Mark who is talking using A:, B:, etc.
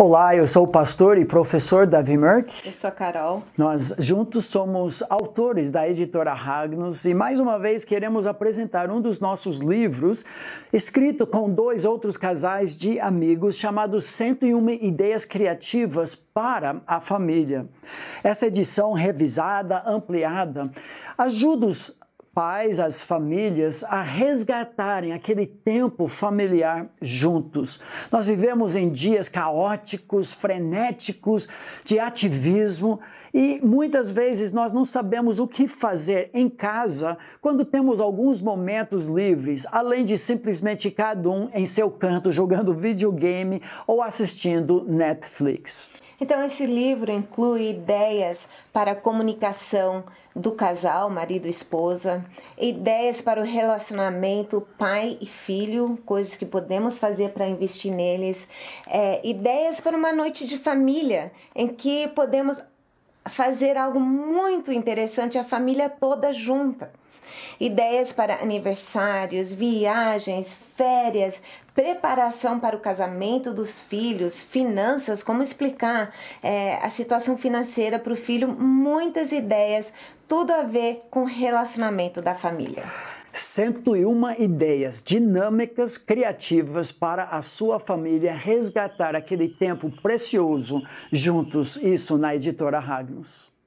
A: Olá, eu sou o pastor e professor Davi Merck. Eu sou a Carol. Nós juntos somos autores da editora Ragnos e mais uma vez queremos apresentar um dos nossos livros, escrito com dois outros casais de amigos, chamado 101 Ideias Criativas para a Família. Essa edição revisada, ampliada, ajuda os pais, as famílias a resgatarem aquele tempo familiar juntos. Nós vivemos em dias caóticos, frenéticos, de ativismo e muitas vezes nós não sabemos o que fazer em casa quando temos alguns momentos livres, além de simplesmente cada um em seu canto jogando videogame ou assistindo Netflix.
B: Então, esse livro inclui ideias para a comunicação do casal, marido e esposa, ideias para o relacionamento pai e filho, coisas que podemos fazer para investir neles, é, ideias para uma noite de família em que podemos fazer algo muito interessante a família toda junta. Ideias para aniversários, viagens, férias, preparação para o casamento dos filhos, finanças, como explicar é, a situação financeira para o filho, muitas ideias, tudo a ver com relacionamento da família.
A: 101 ideias dinâmicas, criativas para a sua família resgatar aquele tempo precioso juntos, isso na editora Ragnos.